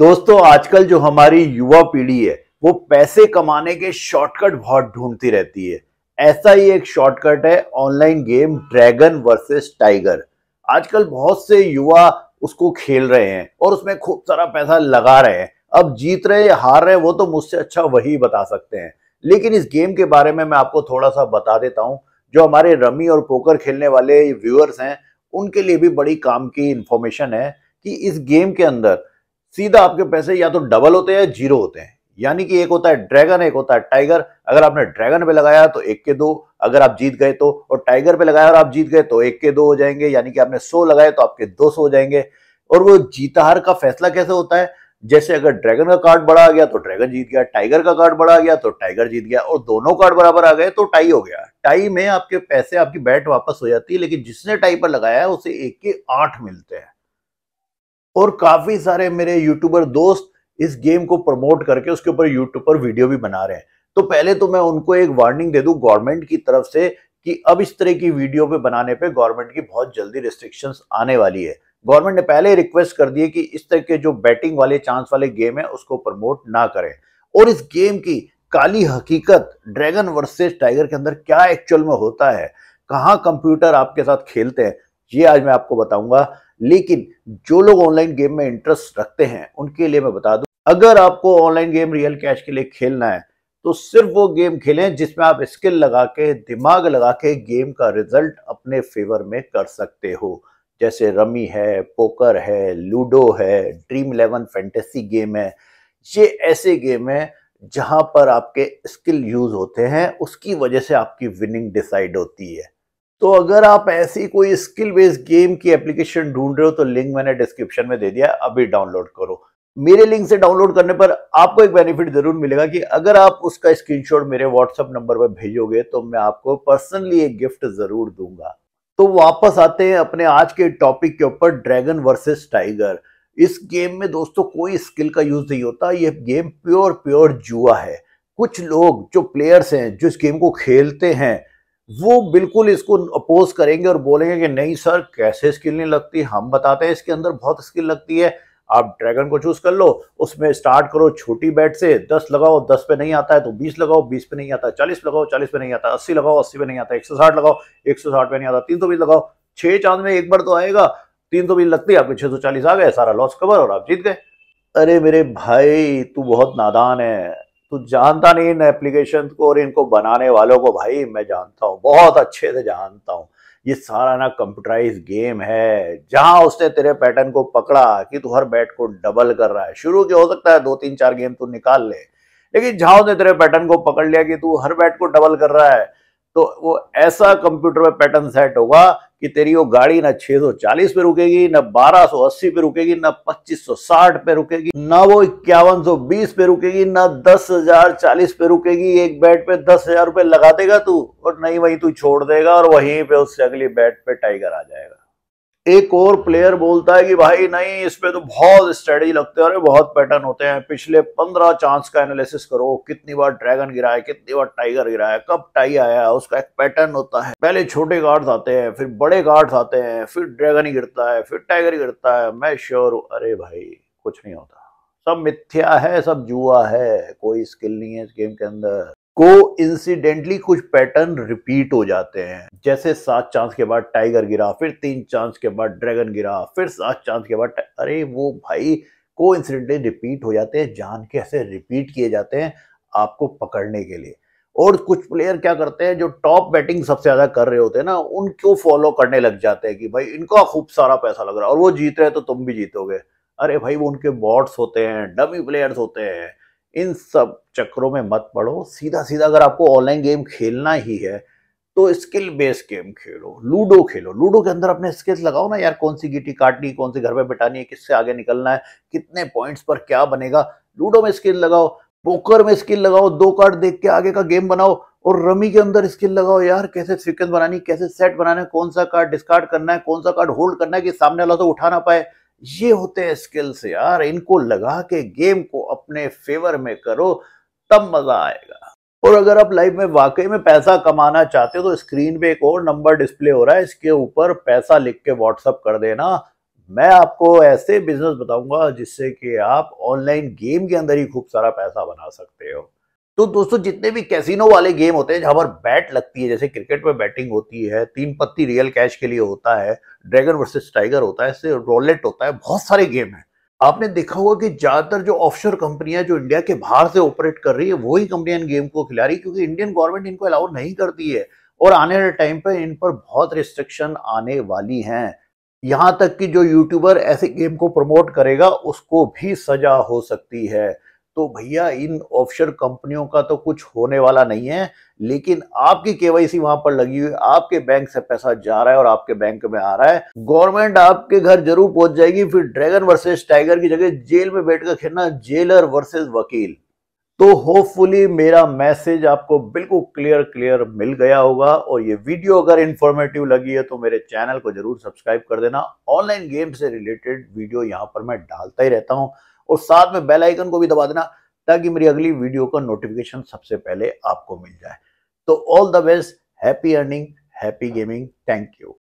दोस्तों आजकल जो हमारी युवा पीढ़ी है वो पैसे कमाने के शॉर्टकट बहुत ढूंढती रहती है ऐसा ही एक शॉर्टकट है online game dragon versus tiger आजकल बहुत से युवा उसको खेल रहे हैं और उसमें खूब सारा पैसा लगा रहे हैं अब जीत रहे हैं हार रहे वो तो मुझसे अच्छा वही बता सकते हैं लेकिन इस गेम के बारे में मैं आपको थोड़ा सा बता देता हूँ जो हमारे रमी और पोकर खेलने वाले व्यूअर्स हैं उनके लिए भी बड़ी काम की इंफॉर्मेशन है कि इस गेम के अंदर सीधा आपके पैसे या तो डबल होते हैं जीरो होते हैं यानी कि एक होता है ड्रैगन एक होता है टाइगर अगर आपने ड्रैगन पे लगाया तो एक के दो अगर आप जीत गए तो और टाइगर पे लगाया और आप जीत गए तो एक के दो हो जाएंगे यानी कि आपने सौ लगाए तो आपके दो सौ हो जाएंगे और वो जीता हार का फैसला कैसे होता है जैसे अगर ड्रैगन का कार्ड बड़ा आ गया तो ड्रैगन जीत गया टाइगर का कार्ड बड़ा आ गया तो टाइगर जीत गया और दोनों कार्ड बराबर आ गए तो टाई हो गया टाई में आपके पैसे आपकी बैट वापस हो जाती है लेकिन जिसने टाई पर लगाया है उसे एक के आठ मिलते हैं और काफी सारे मेरे यूट्यूबर दोस्त इस गेम को प्रमोट करके उसके ऊपर यूट्यूब पर वीडियो भी बना रहे हैं तो पहले तो मैं उनको एक वार्निंग दे दू गवर्नमेंट की तरफ से कि अब इस तरह की वीडियो पे बनाने पे गवर्नमेंट की बहुत जल्दी रिस्ट्रिक्शन आने वाली है गवर्नमेंट ने पहले रिक्वेस्ट कर दी है कि इस तरह के जो बैटिंग वाले चांस वाले गेम है उसको प्रमोट ना करें और इस गेम की काली हकीकत ड्रैगन वर्सेस टाइगर के अंदर क्या एक्चुअल में होता है कहाँ कंप्यूटर आपके साथ खेलते हैं ये आज मैं आपको बताऊंगा लेकिन जो लोग ऑनलाइन गेम में इंटरेस्ट रखते हैं उनके लिए मैं बता दूं अगर आपको ऑनलाइन गेम रियल कैश के लिए खेलना है तो सिर्फ वो गेम खेलें जिसमें आप स्किल लगा के दिमाग लगा के गेम का रिजल्ट अपने फेवर में कर सकते हो जैसे रमी है पोकर है लूडो है ड्रीम इलेवन फैंटेसी गेम है ये ऐसे गेम है जहां पर आपके स्किल यूज होते हैं उसकी वजह से आपकी विनिंग डिसाइड होती है तो अगर आप ऐसी कोई स्किल बेस्ड गेम की एप्लीकेशन ढूंढ रहे हो तो लिंक मैंने डिस्क्रिप्शन में दे दिया अभी डाउनलोड करो मेरे लिंक से डाउनलोड करने पर आपको एक बेनिफिट जरूर मिलेगा कि अगर आप उसका स्क्रीनशॉट मेरे व्हाट्सएप नंबर पर भेजोगे तो मैं आपको पर्सनली एक गिफ्ट जरूर दूंगा तो वापस आते हैं अपने आज के टॉपिक के ऊपर ड्रैगन वर्सेस टाइगर इस गेम में दोस्तों कोई स्किल का यूज नहीं होता ये गेम प्योर प्योर जुआ है कुछ लोग जो प्लेयर्स हैं जो इस गेम को खेलते हैं वो बिल्कुल इसको अपोज करेंगे और बोलेंगे कि नहीं सर कैसे स्किल नहीं लगती हम बताते हैं इसके अंदर बहुत स्किल लगती है आप ड्रैगन को चूज कर लो उसमें स्टार्ट करो छोटी बैट से दस लगाओ दस पे नहीं आता है तो बीस लगाओ बीस पे नहीं आता चालीस लगाओ चालीस पे नहीं आता अस्सी लगाओ अस्सी पे नहीं आता एक सौ साठ लगाओ एक सौ साठ पे नहीं आता तीन सौ बीस लगाओ छह चांद में एक बार तो आएगा तीन सौ बीस लगती है आपके छह सौ चालीस आ गए सारा लॉस कवर और आप जीत गए अरे मेरे भाई तू बहुत नादान है तो जानता नहीं इन एप्लीकेशन को और इनको बनाने वालों को भाई मैं जानता हूँ बहुत अच्छे से जानता हूँ ये सारा ना कंप्यूटराइज गेम है जहां उसने तेरे पैटर्न को पकड़ा कि तू हर बैट को डबल कर रहा है शुरू के हो सकता है दो तीन चार गेम तू निकाल ले लेकिन जहां उसने तेरे पैटर्न को पकड़ लिया कि तू हर बैट को डबल कर रहा है तो वो ऐसा कंप्यूटर में पैटर्न सेट होगा कि तेरी वो गाड़ी ना 640 पे रुकेगी ना 1280 पे रुकेगी ना 2560 पे रुकेगी ना वो इक्यावन पे रुकेगी ना चालीस पे रुकेगी एक बेड पे दस हजार रुपये लगा देगा तू और नहीं वही तू छोड़ देगा और वहीं पे उससे अगली बेड पे टाइगर आ जाएगा एक और प्लेयर बोलता है कि भाई नहीं इसमें तो बहुत स्टडी लगते हैं अरे बहुत पैटर्न होते हैं पिछले पंद्रह चांस का एनालिसिस करो कितनी बार ड्रैगन गिरा है कितनी बार टाइगर गिरा है कब टाई आया है उसका एक पैटर्न होता है पहले छोटे गार्ड्स आते हैं फिर बड़े गार्ड्स आते हैं फिर ड्रैगन ही गिरता है फिर टाइगर गिरता है मैं श्योर हूँ अरे भाई कुछ नहीं होता सब मिथ्या है सब जुआ है कोई स्किल नहीं है इस गेम के अंदर को इंसिडेंटली कुछ पैटर्न रिपीट हो जाते हैं जैसे सात चांस के बाद टाइगर गिरा फिर तीन चांस के बाद ड्रैगन गिरा फिर सात चांस के बाद अरे वो भाई को इंसिडेंटली रिपीट हो जाते हैं जान के ऐसे रिपीट किए जाते हैं आपको पकड़ने के लिए और कुछ प्लेयर क्या करते हैं जो टॉप बैटिंग सबसे ज़्यादा कर रहे होते हैं ना उनको फॉलो करने लग जाते हैं कि भाई इनका खूब सारा पैसा लग रहा है और वो जीत रहे हैं तो तुम भी जीतोगे अरे भाई वो उनके बॉट्स होते हैं डमी प्लेयर्स होते हैं इन सब चक्रों में मत पड़ो सीधा सीधा अगर आपको ऑनलाइन गेम खेलना ही है तो स्किल बेस्ड गेम खेलो लूडो खेलो लूडो के अंदर अपने स्किल्स लगाओ ना यार कौन सी गिटी काटनी कौन सी घर पे बिठानी है किससे आगे निकलना है कितने पॉइंट्स पर क्या बनेगा लूडो में स्किल लगाओ पोकर में स्किल लगाओ दो कार्ड देख के आगे का गेम बनाओ और रमी के अंदर स्किल लगाओ यार कैसे सिक्वेंस बनानी कैसे सेट बनाना है कौन सा कार्ड डिस्कार्ड करना है कौन सा कार्ड होल्ड करना है कि सामने वाला तो उठा ना पाए ये होते हैं स्किल्स यार इनको लगा के गेम को अपने फेवर में करो तब मजा आएगा और अगर आप लाइफ में वाकई में पैसा कमाना चाहते हो तो स्क्रीन पे एक और नंबर डिस्प्ले हो रहा है इसके ऊपर पैसा लिख के व्हाट्सअप कर देना मैं आपको ऐसे बिजनेस बताऊंगा जिससे कि आप ऑनलाइन गेम के अंदर ही खूब सारा पैसा बना सकते हो तो दोस्तों जितने भी कैसीनो वाले गेम होते हैं जहां पर बैट लगती है जैसे क्रिकेट में बैटिंग होती है तीन पत्ती रियल कैश के लिए होता है ड्रैगन वर्सेस टाइगर होता है रोलेट होता है बहुत सारे गेम है आपने देखा होगा कि ज्यादातर जो ऑफशोर कंपनियां जो इंडिया के बाहर से ऑपरेट कर रही है वही कंपनियां इन गेम को खिला रही है क्योंकि इंडियन गवर्नमेंट इनको अलाउ नहीं करती है और आने वाले टाइम पर इन पर बहुत रिस्ट्रिक्शन आने वाली हैं यहां तक कि जो यूट्यूबर ऐसे गेम को प्रमोट करेगा उसको भी सजा हो सकती है तो भैया इन ऑफशोर कंपनियों का तो कुछ होने वाला नहीं है लेकिन आपकी केवाईसी वहां पर लगी हुई आपके बैंक से पैसा जा रहा है और आपके बैंक में आ रहा है गवर्नमेंट आपके घर जरूर पहुंच जाएगी फिर ड्रैगन वर्सेस टाइगर की जगह जेल में बैठकर खेलना जेलर वर्सेस वकील तो होपफुली मेरा मैसेज आपको बिल्कुल क्लियर क्लियर मिल गया होगा और ये वीडियो अगर इंफॉर्मेटिव लगी है तो मेरे चैनल को जरूर सब्सक्राइब कर देना ऑनलाइन गेम से रिलेटेड वीडियो यहां पर मैं डालता ही रहता हूं और साथ में बेल आइकन को भी दबा देना ताकि मेरी अगली वीडियो का नोटिफिकेशन सबसे पहले आपको मिल जाए तो all the best happy earning happy gaming thank you